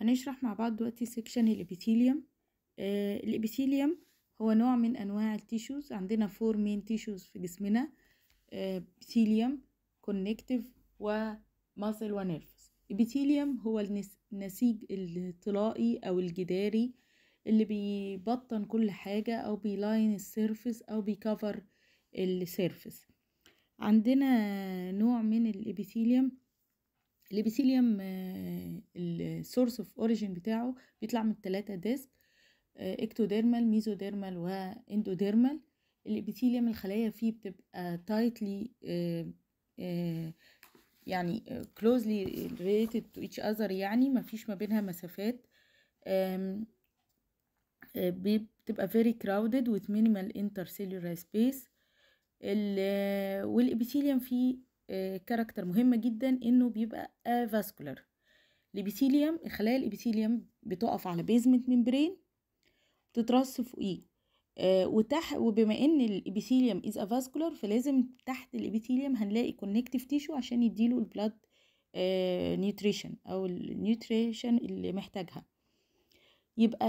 هنشرح مع بعض دلوقتي سكشن الابيثيليوم آه الابيثيليوم هو نوع من انواع التيشوز عندنا فور مين تيشوز في جسمنا آه، ابيثيليوم كونكتيف وماسل ونيرفز الابيثيليوم هو النسيج الطلائي او الجداري اللي بيبطن كل حاجة او بيلاين السيرفس او بيكفر السيرفس عندنا نوع من الابيثيليوم الابيثيليوم السورس آه، اوف اوريجين بتاعه بيطلع من الثلاثه ديسك اكتوديرمال ميزوديرمال واندوديرمال الابيثيليوم الخلايا فيه بتبقى تايتلي آه، آه، يعني كلوزلي ريليتد تو ايتش اذر يعني فيش ما بينها مسافات بتبقى فيري كراودد وذ مينيمال انترسيلولار سبيس والابيثيليوم فيه كاركتر آه، مهمة جدا انه بيبقى فاسكولار الابيثيليوم الخلايا الابيثيليوم بتقف على بيزمنت ممبرين تترص فوقيه آه، وتح وبما ان الابيثيليوم از افاسكولار فلازم تحت الابيثيليوم هنلاقي كونكتيف تيشو عشان يديله البلاد آه، نيوتريشن او النيوتريشن اللي محتاجها يبقى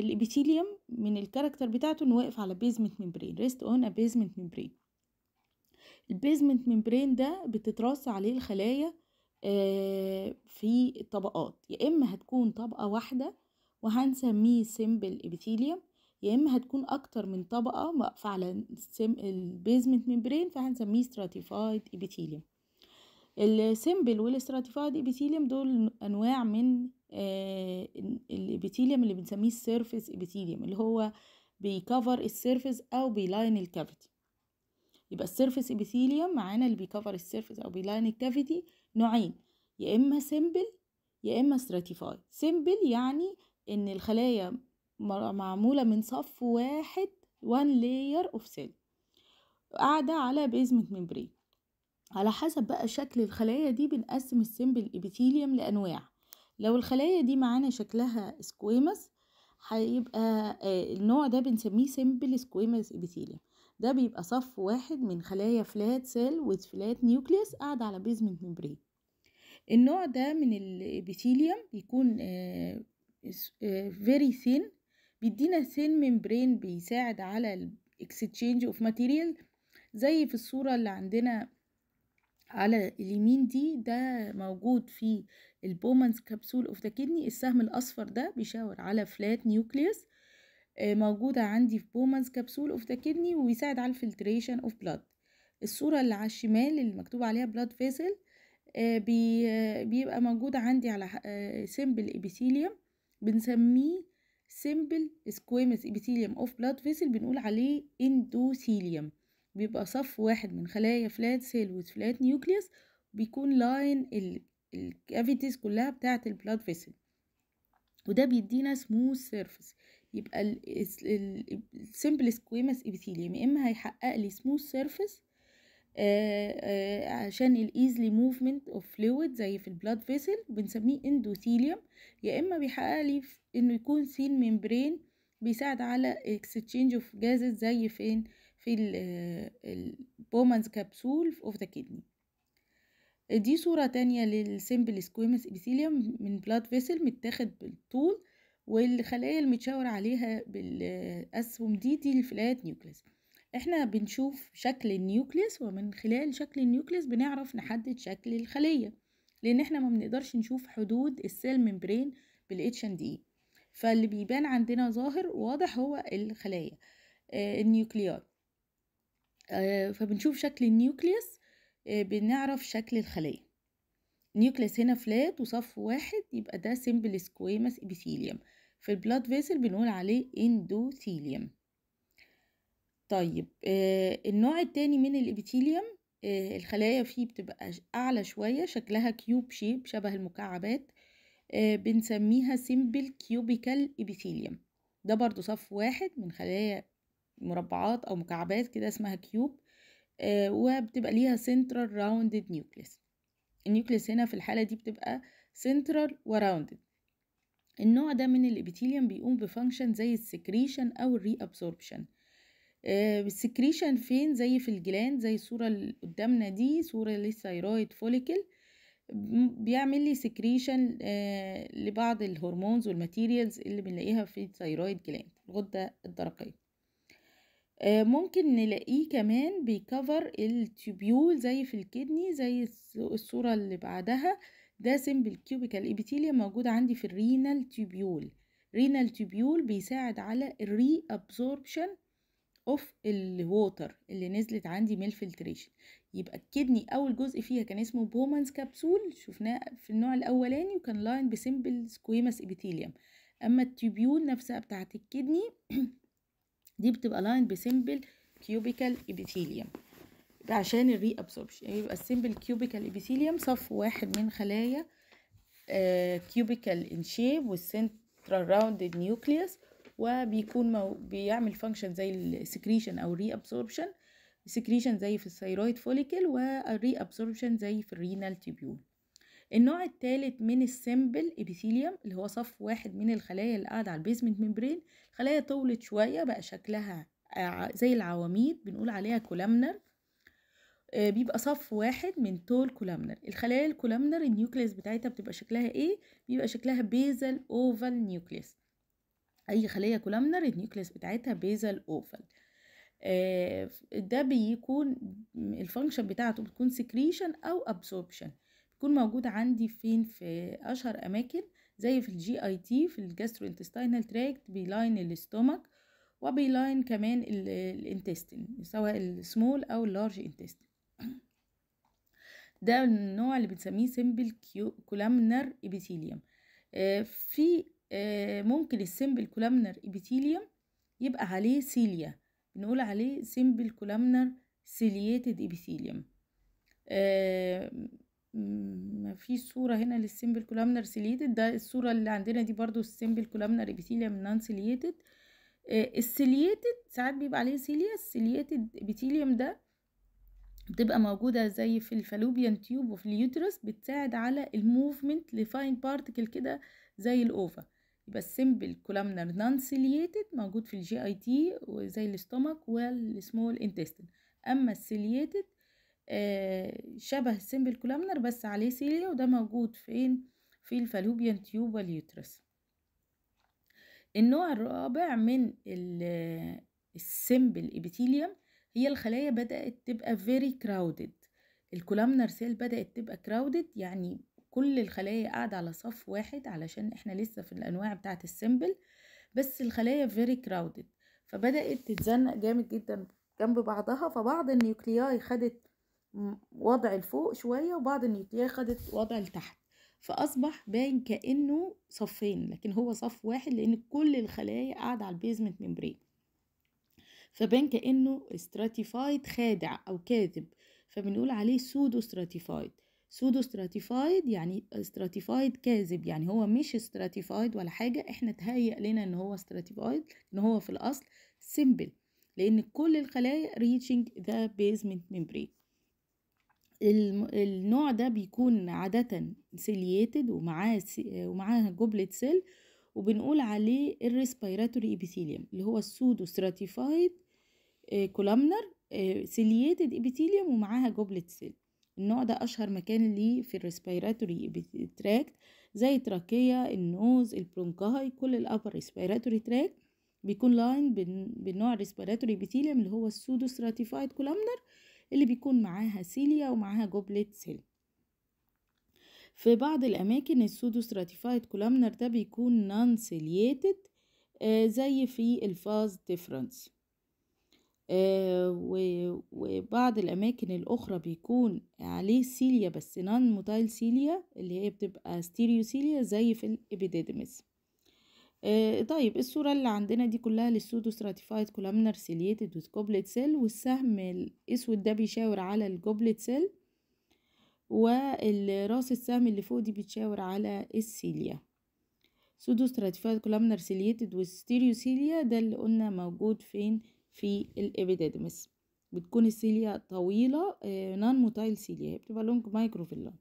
الابيثيليوم من الكاركتر بتاعته انه واقف على بيزمنت ممبرين ريست اون ا بيزمنت ممبرين البيزمنت ممبرين ده بتترص عليه الخلايا آه، في طبقات يا اما هتكون طبقه واحده وهنسميه سيمبل ابيثيليوم يا اما هتكون اكتر من طبقه واقفه على البيزمنت ممبرين فهنسميه ستراتيفايد ابيثيليوم السيمبل والاستراتيفايد ابيثيليوم دول انواع من آه، الابيثيليوم اللي بنسميه السيرفيس ابيثيليوم اللي هو بيكفر السيرفيس او بيلاين الكافيتي يبقى السيرفيس ابيثيليوم معانا اللي بيكفر السيرفيس او بيلاين الكافيتي نوعين يا اما سيمبل يا اما ستراتيفاي سيمبل يعني ان الخلايا معموله من صف واحد وان لاير اوف سيل قاعده على بيزمنت ميمبرين على حسب بقى شكل الخلايا دي بنقسم السيمبل ابيثيليوم لانواع لو الخلايا دي معانا شكلها سكويمس هيبقى آه، النوع ده بنسميه سيمبل سكويمس ابيثيليوم ده بيبقى صف واحد من خلايا فلات سيل وذ فلات نيوكليوس قاعدة على بيزمنت ميمبرين النوع ده من الابيثيليوم بيكون فيري آه، ثين آه، بيدينا ثين ميمبرين بيساعد على الاكستشينج اوف ماتيريال زي في الصورة اللي عندنا على اليمين دي ده موجود في البومانس كبسول اوف ذا كدني السهم الاصفر ده بيشاور على فلات نيوكليوس آه، موجودة عندي في بومانز كبسول اوف تاكيدني وبيساعد على الفلتريشن اوف بلاد الصورة اللي على الشمال اللي مكتوب عليها آه، بلاد آه، فيسل بيبقى موجودة عندي على سيمبل ابيثيليوم بنسميه سيمبل سكويمس ابيثيليوم اوف بلاد فيسل بنقول عليه اندوثيليوم بيبقى صف واحد من خلايا فلات سيل وذ فلات نيوكليوس بيكون لاين الكافيتيز كلها بتاعة البلاد فيسل وده بيدينا سموث سيرفيس يبقى السمبل سكويمس ابيثيليوم يا اما هيحقق لي سموث سيرفيس عشان الايزلي موفمنت اوف فلويد زي في البلاد فيسل بنسميه اندوثيليوم يا اما بيحقق لي انه يكون سين ممبرين بيساعد على اكستشينج اوف جازز زي فين في البومانز كابسول اوف ذا كدني دي صورة تانية للسيمبل سكويمس ابيثيليوم من بلاد فيسل متاخد بالطول والخلايا المتشاور عليها بالاسهم دي دي الفلايات نيوكليس احنا بنشوف شكل النيوكليس ومن خلال شكل النيوكليس بنعرف نحدد شكل الخليه لان احنا ما بنقدرش نشوف حدود السيل ميمبرين بالاتش ان دي فاللي بيبان عندنا ظاهر واضح هو الخلايا آه، النيوكليات آه، فبنشوف شكل النيوكليس آه، بنعرف شكل الخليه نيوكليس هنا فلات وصف واحد يبقى ده سيمبل سكويمس ابيثيليوم في البلاد فيسل بنقول عليه اندوثيليوم طيب آه النوع التاني من الابيثيليوم آه الخلايا فيه بتبقى اعلى شويه شكلها كيوب شيب شبه المكعبات آه بنسميها سيمبل كيوبيكال ابيثيليوم ده برضو صف واحد من خلايا مربعات او مكعبات كده اسمها كيوب آه وبتبقى ليها سنترال راوندد نيوكليس النيوكليس هنا في الحاله دي بتبقى سنترال وراوندد النوع ده من الابيثيليوم بيقوم بفانكشن زي السكريشن او الري ابسوربشن آه، السكريشن فين زي في الجلان زي الصوره اللي قدامنا دي صوره للثيرويد فوليكل بيعمل لي سكريشن آه، لبعض الهرمونز والماتيريالز اللي بنلاقيها في الثيرويد جلاند الغده الدرقيه آه، ممكن نلاقيه كمان بيكفر التوبيول زي في الكدني زي الصورة اللي بعدها ده سيمبل كيوبيكال ابيثيليوم موجود عندي في الرينال تيبيول رينال تيبيول بيساعد على الري ابزوربشن اوف الووتر اللي نزلت عندي من الفلتريشن يبقى الكدني اول جزء فيها كان اسمه بومانز كبسول شفناه في النوع الاولاني وكان لاين بسيمبل سكويمس ابيثيليوم اما التيبيول نفسها بتاعت الكدني دي بتبقى لاين بسيمبل كيوبيكال ابيثيليوم عشان الري ابسوربشن يعني يبقى السيمبل كيوبيكال ابيثيليوم صف واحد من خلايا كيوبيكال ان شيب والسنترال راوندد نيوكليوس وبيكون بيعمل فانكشن زي السكريشن او الري ابسوربشن سكريشن زي في الثيرويد فوليكل والري ابسوربشن زي في الرينال تيبيول النوع الثالث من السيمبل ابيثيليوم اللي هو صف واحد من الخلايا اللي قاعده على البيزمنت ميمبرين خلايا طولت شويه بقى شكلها زي العواميد بنقول عليها كولامنر آه، بيبقى صف واحد من طول كولامنر الخلايا الكولامنر النيوكليس بتاعتها بتبقى شكلها ايه بيبقى شكلها بيزل اوفال نيوكليس اي خليه كولامنر النيوكليس بتاعتها بيزل اوفال آه، ده بيكون الفانكشن بتاعته بتكون سكريشن او ابسوربشن بيكون موجود عندي فين في اشهر اماكن زي في الجي اي تي في الجاسترو انتستينال تراكت بيلاين الاستومك وبيلاين كمان الانتستين سواء السمول او اللارج انتستين ده النوع اللي بنسميه سيمبل كولامنر إبيثيليوم في آه، ممكن السيمبل كولامنر إبيثيليوم يبقى عليه سيليا بنقول عليه سيمبل كولامنر سيلييتد إبيثيليوم ما في صورة هنا للسيمبل كولامنر سيلييتد ده الصورة اللي عندنا دي برضو السيمبل كولامنر ابيثيليوم نان سيلييتد السيلييتد ساعات بيبقى عليه سيليا السيلييتد ابيثيليوم ده بتبقى موجودة زي في الفالوبيان تيوب وفي اليوترس بتساعد على الموفمنت لفاين بارتكل كده زي الأوفا يبقى السمبل كولامنر سيليتد موجود في الجي اي تي وزي الاستومك والسمول انتستين اما السيليتد آه شبه السمبل كولامنر بس عليه سيليا وده موجود فين في الفالوبيان تيوب واليوترس النوع الرابع من السمبل ابيثيليوم آه، هي الخلايا بدأت تبقى very crowded الكولامنر سيل بدأت تبقى crowded يعني كل الخلايا قاعدة على صف واحد علشان احنا لسه في الأنواع بتاعة السمبل بس الخلايا very crowded فبدأت تتزنق جامد جدا جنب بعضها فبعض النيوكلياي خدت وضع الفوق شوية وبعض النيوكلياي خدت وضع التحت فأصبح باين كأنه صفين لكن هو صف واحد لأن كل الخلايا قاعدة على البيزمنت ميمبرين فبان كأنه ستراتيفايد خادع أو كاذب فبنقول عليه سودو ستراتيفايد سودو ستراتيفايد يعني ستراتيفايد كاذب يعني هو مش ستراتيفايد ولا حاجة احنا تهيأ لنا ان هو ستراتيفايد ان هو في الأصل سيمبل لأن كل الخلايا reaching the basement membrane النوع ده بيكون عادة سيلييتد ومعاه ومعاه جبلة سيل وبنقول عليه الريسبيراتوري ابيثيليوم اللي هو السودو ستراتيفايد آه، كولامنر آه، سيلييتد ابيثيليوم ومعاها جوبلت سيل النوع ده اشهر مكان ليه في الريسبيراتوري تراكت زي التراكيه النوز البرونكاي كل الابر ريسبيراتوري تراكت بيكون لاين بالنوع الريسبيراتوري ابيثيليوم اللي هو السودو ستراتيفايد كولامنر اللي بيكون معاها سيليا ومعاها جوبلت سيل في بعض الاماكن السودو ستراتيفايد كولامنر ده بيكون نان آه، سيلييتد زي في الفاز ديفرنس آه، وبعض الأماكن الأخرى بيكون عليه سيليا بس نون موتايل سيليا اللي هي بتبقى ستيريو سيليا زي في الإبيديدمس آه، طيب الصورة اللي عندنا دي كلها للسودو ستراتيفايد كولامنر سيليتد وذ جوبلت سيل والسهم الأسود ده بيشاور على الجوبلت سيل والراس السهم اللي فوق دي بتشاور على السيليا سودو ستراتيفايد كولامنر سيليتد وستيريو سيليا ده اللي قلنا موجود فين في الإبيديدمس بتكون السيليا طويلة نان موتايل سيليا بتبقى لونج مايكروفيلا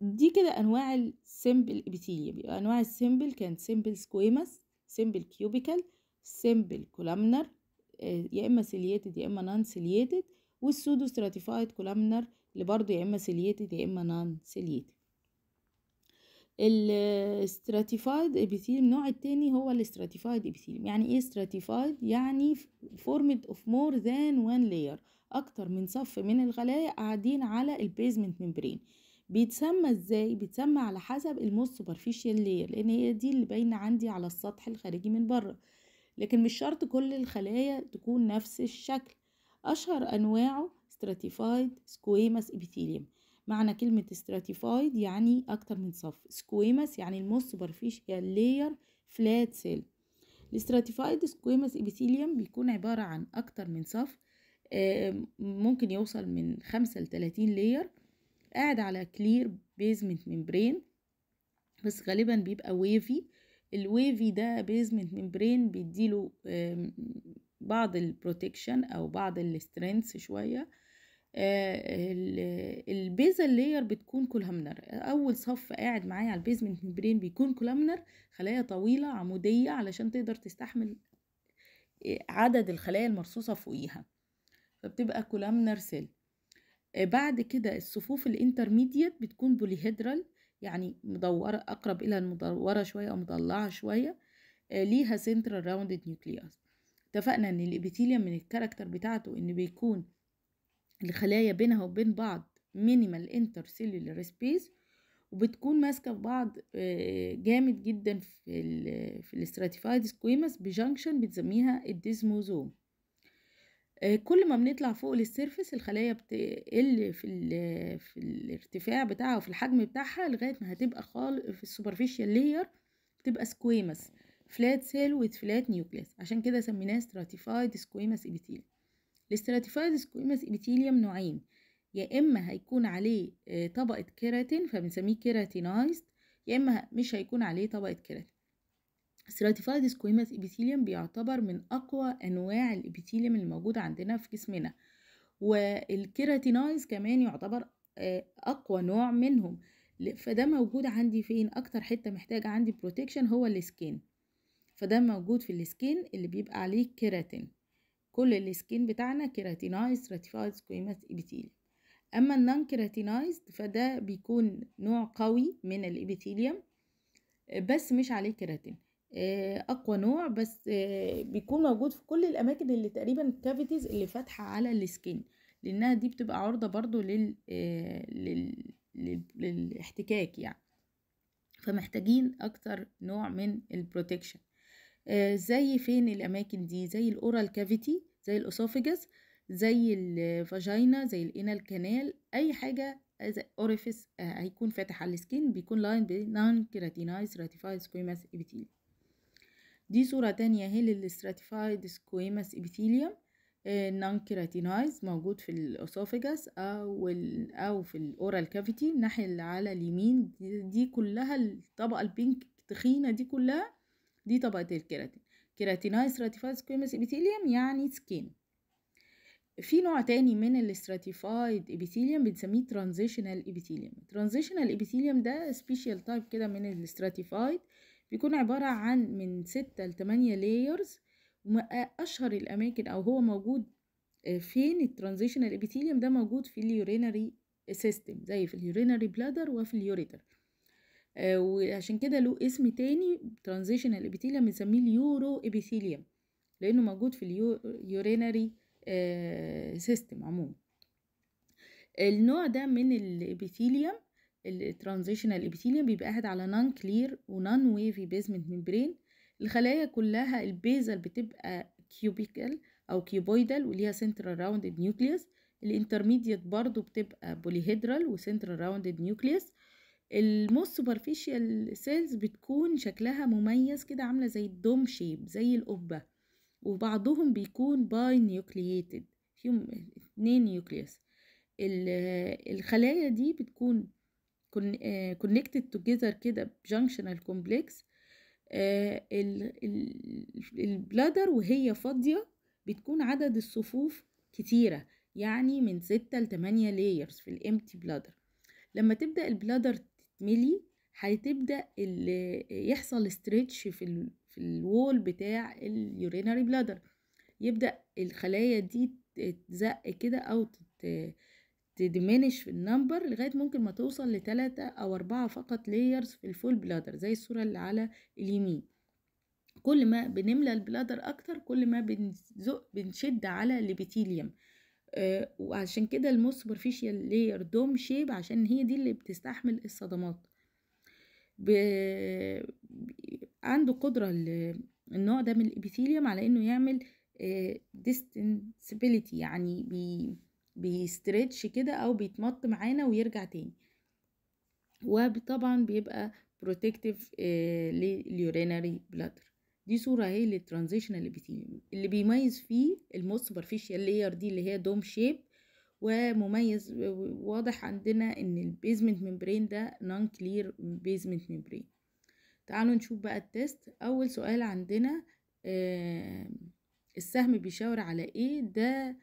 دي كده أنواع السيمبل إبيثيليا بيبقى أنواع السيمبل كانت سيمبل سكويمس سيمبل كيوبيكال سيمبل كولامنر آه، يا إما سيلياتد يا إما نان سيلياتد والسودو ستراتيفايد كولامنر اللي برضه يا إما سيلياتد يا إما نان سيلياتد الاستراتيفايد ابيثيليوم النوع التاني هو الاستراتيفايد ابيثيليوم يعني ايه استراتيفايد يعني فورمد اوف مور ذان وان لاير اكتر من صف من الخلايا قاعدين على البيزمنت ميمبرين بيتسمى ازاي بيتسمى على حسب الموست سوبرفيشال لاير لان هي دي اللي باينه عندي على السطح الخارجي من بره لكن مش شرط كل الخلايا تكون نفس الشكل اشهر انواعه stratified squamous epithelium معنى كلمة stratified يعني أكتر من صف squamous يعني الموست سوبرفيشال layer فلات سيل الاستراتيفايد سكويمس ابيثيليوم بيكون عبارة عن أكتر من صف ممكن يوصل من خمسة لتلاتين لير قاعد على كلير بيزمنت ممبرين بس غالبا بيبقى ويفي الويفي ده بيزمنت ممبرين بيديله بعض البروتكشن او بعض السترينس شويه آه، البيزل لاير بتكون كولامنر اول صف قاعد معايا على البيزمنت ممبرين بيكون كولامنر خلايا طويله عموديه علشان تقدر تستحمل آه، عدد الخلايا المرصوصه فوقيها فبتبقى كولامنر سيل آه، بعد كده الصفوف الانترميديت بتكون بوليهيدرال يعني مدورة أقرب إلى المدورة شوية أو مضلعة شوية ليها سنترال راوندد نيوكلياس اتفقنا إن الإبيثيليوم من الكاركتر بتاعته إن بيكون الخلايا بينها وبين بعض مينيمال انترسيلولار سبيس وبتكون ماسكه في بعض آه، جامد جدا في ال في الاستراتيفايد سكويمس بجانكشن بنسميها الديزموزوم آه، كل ما بنطلع فوق للسيرفس الخلايا بتقل في الـ في الارتفاع بتاعها وفي الحجم بتاعها لغايه ما هتبقى خالص في السوبرفيشال لاير بتبقى سكويمس فلات سيل وفلات فلات نيوكليس عشان كده سميناه ستراتيفايد سكويمس ابيثيل الاستراتيفايد سكويمس ابيثيليوم نوعين يا إما هيكون عليه آه، طبقة كيراتين فبنسميه كيراتينايزد يا إما مش هيكون عليه طبقة كيراتين stratified سكويمس ابيثيليوم بيعتبر من أقوى أنواع الابيثيليوم الموجودة عندنا في جسمنا والكيراتينايز كمان يعتبر آه، أقوى نوع منهم فده موجود عندي فين أكتر حتة محتاجة عندي بروتكشن هو السكين فده موجود في السكين اللي بيبقى عليه كيراتين كل السكين بتاعنا كيراتينايز راتيفايز كويمات ابيثيليوم اما النون كيراتينايز فده بيكون نوع قوي من الابيثيليوم بس مش عليه كيراتين آه، اقوى نوع بس آه، بيكون موجود في كل الاماكن اللي تقريبا الكافيتيز اللي فاتحه على السكين لانها دي بتبقى عرضه برضو لل... آه، لل... لل... للاحتكاك يعني فمحتاجين اكتر نوع من البروتكشن آه، زي فين الأماكن دي زي الأورال كافيتي زي الأسوفجس زي الفاجينا زي الانال كانال أي حاجة أوريفيس آه، آه، هيكون فاتح على السكين بيكون لاين بنان كيراتينايز راتيفايد سكويماس إبيتيليا دي صورة تانية هي للستراتيفايد سكويماس إبيتيليا نان كيراتينايز موجود في الأسوفجس أو أو في الأورال كافيتي الناحية اللي على اليمين دي, دي كلها الطبقة البينك التخينة دي كلها دي طبقة الكيراتين كيراتينايز ستراتيفايد سكويموس ابيثيليوم يعني سكين في نوع تاني من الاستراتيفايد ابيثيليوم بنسميه ترانزيشنال ابيثيليوم ترانزيشنال ابيثيليوم ده سبيشال تايب كده من الاستراتيفايد بيكون عبارة عن من ستة لتمانية لايرز وأشهر الأماكن أو هو موجود آه، فين الترانزيشنال ابيثيليوم ده موجود في اليورينري سيستم زي في اليورينري بلادر وفي اليوريتر آه، وعشان كده له اسم تاني ترانزيشنال ابيثيليوم بنسميه اليورو ابيثيليوم لانه موجود في اليورينري سيستم آه، عموما النوع ده من الابيثيليوم الترانزيشنال ابيثيليوم بيبقى قاعد على نون كلير ونون ويفي بيزمنت ميمبرين الخلايا كلها البيزل بتبقى كيوبيكال او كيوبويدال وليها سنترال راوندد نيوكليس الانترميديت برضو بتبقى بوليهيدرال وسنترال راوندد نيوكليس الموست سوبرفيشال سيلز بتكون شكلها مميز كده عامله زي الدوم شيب زي القبه وبعضهم بيكون باي نيوكلييتد فيهم اتنين نيوكليوس الخلايا دي بتكون كونكتد توجذر آه، كده بجنكشنال كومبلكس البلادر وهي فاضيه بتكون عدد الصفوف كتيره يعني من ستة لتمانية لايرز في الامتي بلادر لما تبدأ البلادر ملي هتبدا يحصل ستريتش في ال... في الوول بتاع اليورينري بلادر يبدا الخلايا دي تزق كده او تدمنش في النمبر لغايه ممكن ما توصل لتلاتة او أربعة فقط لايرز في الفول بلادر زي الصوره اللي على اليمين كل ما بنملى البلادر اكتر كل ما بنزق بنشد على الليبيتيليوم آه، وعشان كده الموس سوبرفيشال لير دوم شيب عشان هي دي اللي بتستحمل الصدمات ب... عنده قدرة النوع ده من الابيثيليوم على انه يعمل ديستنسبيليتي آه، يعني بي... بيستريتش كده او بيتمط معانا ويرجع تاني وطبعا بيبقى بروتكتيف آه، لليوريناري بلادر دي صورة اهي للترانزيشن اللي بتيجي اللي بيميز فيه الموست سوبرفيشال لاير دي اللي هي دوم شيب ومميز واضح عندنا ان البيزمنت ممبرين ده نون كلير بيزمنت ممبرين تعالوا نشوف بقى التيست اول سؤال عندنا آه السهم بيشاور على ايه ده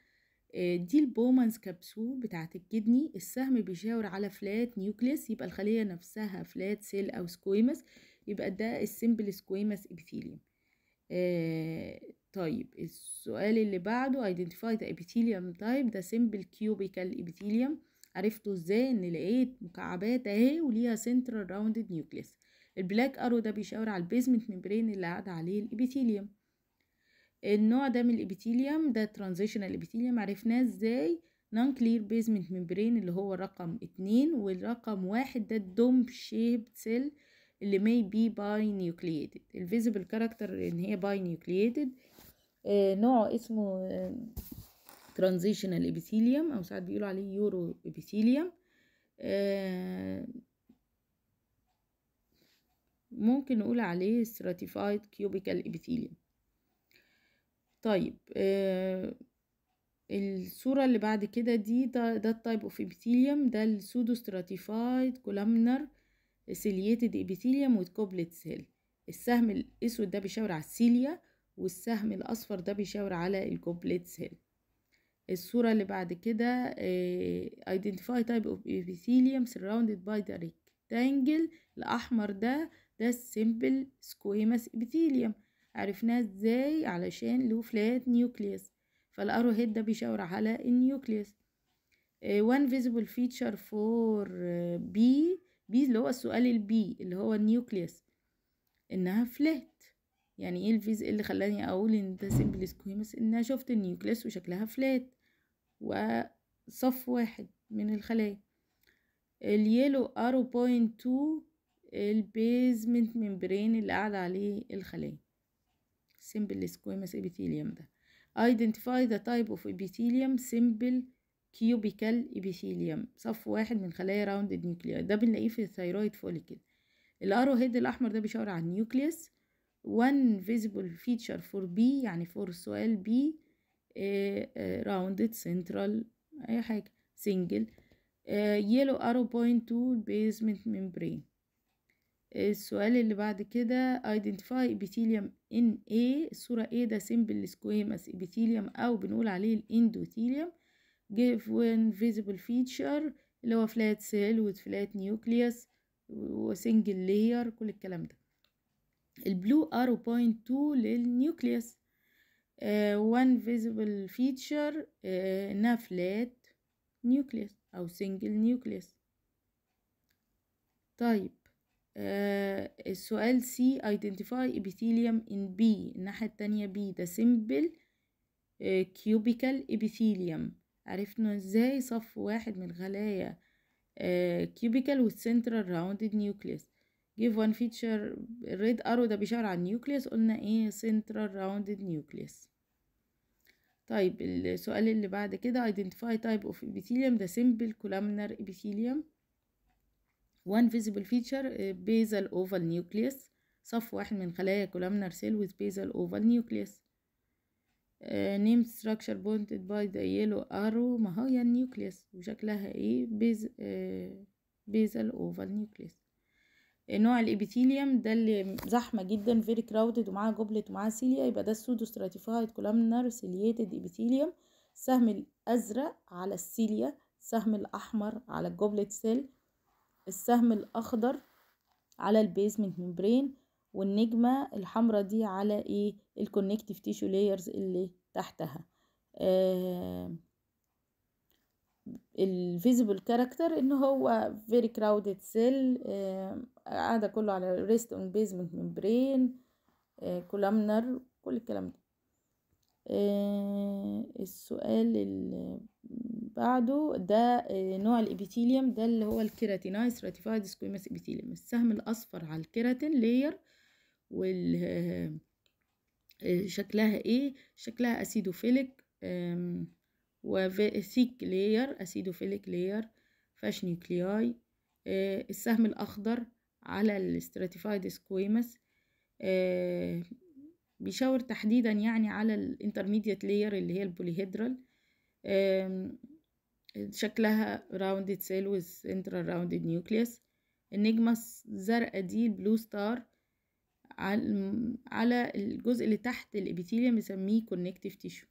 آه دي البومانز كبسول بتاعه الكدني السهم بيشاور على فلات نيوكليس يبقى الخليه نفسها فلات سيل او سكويمس يبقى ده السيمبل سكويمس ابيثيليوم آه، طيب السؤال اللي بعده identify the epithelium type ده simple cubical epithelium عرفته ازاي ان لقيت مكعبات اهي وليها central rounded nucleus البلاك ارو ده بيشاور على البيزمنت ميمبرين اللي قاعد عليه الابيثيليوم النوع ده من الابيثيليوم ده ترانزيشنال ابيثيليوم عرفناه ازاي نون كلير بيزمنت ميمبرين اللي هو رقم اتنين والرقم واحد ده الدوم شيب سيل اللي may be binucleated الفيزيبل كاركتر ان هي binucleated آه، نوعه اسمه آه، transitional ترانزيشنال ابيثيليوم او ساعات بيقولوا عليه يورو ابيثيليوم آه، ممكن نقول عليه stratified cubical epithelium طيب الصورة اللي بعد كده دي ده, ده type of epithelium ده الـ pseudo stratified columnar سيليتد ابيثيليوم وكوبلت سيل السهم الاسود ده بيشاور على السيليا والسهم الاصفر ده بيشاور على الكوبلت سيل الصورة اللي بعد كده ايدنتيفاي تايب اوف ابيثيليوم سراوندد باي ذا ريكتانجل الأحمر ده ده السيمبل سكويمس ابيثيليوم عرفناه ازاي علشان له فلات نيوكليس فالارو هيد ده بيشاور على النيوكليس آه، one visible feature for آه، B بي اللي هو السؤال البي اللي هو النيوكليس انها فلات يعني ايه الفيز إيه اللي خلاني اقول ان ده سيمبل سكويمس انها شفت النيوكليس وشكلها فلات وصف واحد من الخلايا اليلو ارو بوينت تو البيزمنت ممبرين اللي قاعدة عليه الخلايا سيمبل سكويمس ابيثيليوم ده identify the type of epithelium simple كيوبيكال إبيثيليوم صف واحد من خلايا راوند النيوكليا ده بنلاقيه في الثيرويد فوليكل الأرو هيد الأحمر ده بيشاور على النيوكليس one visible feature for B يعني for سؤال B راوندد آه، آه، rounded central أي حاجة single يلو آه، yellow arrow point to basement membrane السؤال اللي بعد كده identify epithelium in A الصورة ايه ده simple squamous epithelium أو بنقول عليه الإندوثيليوم give when visible feature اللي هو flat cell with flat nucleus وسنجل layer كل الكلام ده البلو ارو بوينت 2 للنيوكليوس وان فيزيبل فيتشر انها فلات nucleus او سنجل نيوكليوس طيب آه السؤال سي identify epithelium in B الناحية التانية B ده simple آه، cubical epithelium عرفنا ازاي صف واحد من الخلايا كيوبيكال والسنترال راوندد نيوكليس give one feature الريد ارو ده بيشاور على النيوكليس قلنا ايه central rounded nucleus طيب السؤال اللي بعد كده identify type of epithelium the simple columnar epithelium one visible feature basal oval nucleus صف واحد من خلايا columnar cell with basal oval nucleus نيم ستراكشر بوينتد باي ذا يلو ارو ما هي النيوكليس وشكلها ايه بيز آه، بيزل اوفال نيوكليس آه، نوع الابيثيليوم ده اللي زحمه جدا فيري كراودد ومعاه جوبلت ومعاه سيليا يبقى ده السودو ستراتيفايد كولامنر سيليتد ابيثيليوم السهم الازرق على السيليا السهم الاحمر على الجوبلت سيل السهم الاخضر على البيزمنت ميمبرين والنجمة الحمراء دي على ايه الكونكتيف تيشو لايرز اللي تحتها آه، الفيزيبل كاركتر ان هو فيري كراودد سيل قاعده كله على ريست اون بيزمنت ممبرين كولامنر كل الكلام ده آه، السؤال اللي بعده ده آه، نوع الابيثيليوم ده اللي هو الكيراتينايز راتيفايد سكويمس ابيثيليوم السهم الاصفر على الكيراتين لاير وال آه، آه، شكلها ايه شكلها اسيدوفيليك وثيك لاير اسيدوفيليك لاير فاش نيوكلياي السهم الاخضر على الاستراتيفايد آه، سكويمس بيشاور تحديدا يعني على الانترميديت لاير اللي هي البوليهيدرال شكلها راوندد سيل وذ سنترال راوندد نيوكليس النجمة الزرقاء دي بلو ستار على الجزء اللي تحت الابيثيليوم بنسميه كونكتيف تيشو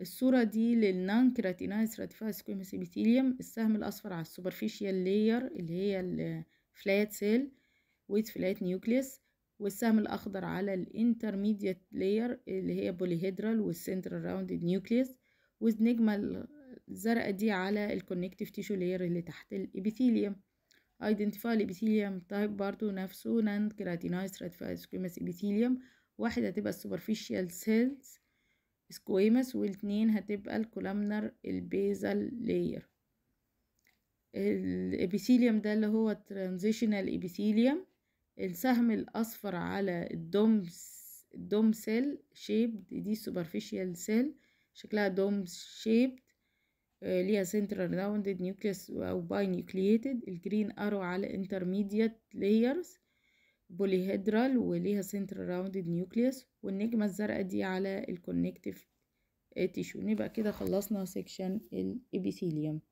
الصورة دي للنان كراتينايز راتيفايس كويمس ابيثيليوم السهم الأصفر على السوبرفيشيال لاير اللي هي الفلايت سيل ويت فلايت نيوكليس والسهم الأخضر على الانترميديت لاير اللي هي بوليهيدرال والسنترال راوندد نيوكليس والنجمة الزرقاء دي على الكونكتيف تيشو لاير اللي تحت الابيثيليوم identify الابيثيليوم تايب برضو نفسه نان كيراتينايز راتيفايز سكويمس ابيثيليوم واحد هتبقى السوبرفيشال سيلز سكويمس والاتنين هتبقى الكولامنر البيزال لاير الابيثيليوم ده اللي هو ترانزيشنال ابيثيليوم السهم الاصفر على الدوم الدوم سيل شيبد دي سوبرفيشال سيل شكلها دوم شيبد ليها سنترال راوندد نيوكليس أو باي نيوكليتد الجرين أرو على انترميديت لايرز بوليهيدرال وليها سنترال راوندد نيوكليس والنجمة الزرقاء دي على الكونكتيف تيشو نبقى كده خلصنا سيكشن الإبيثيليوم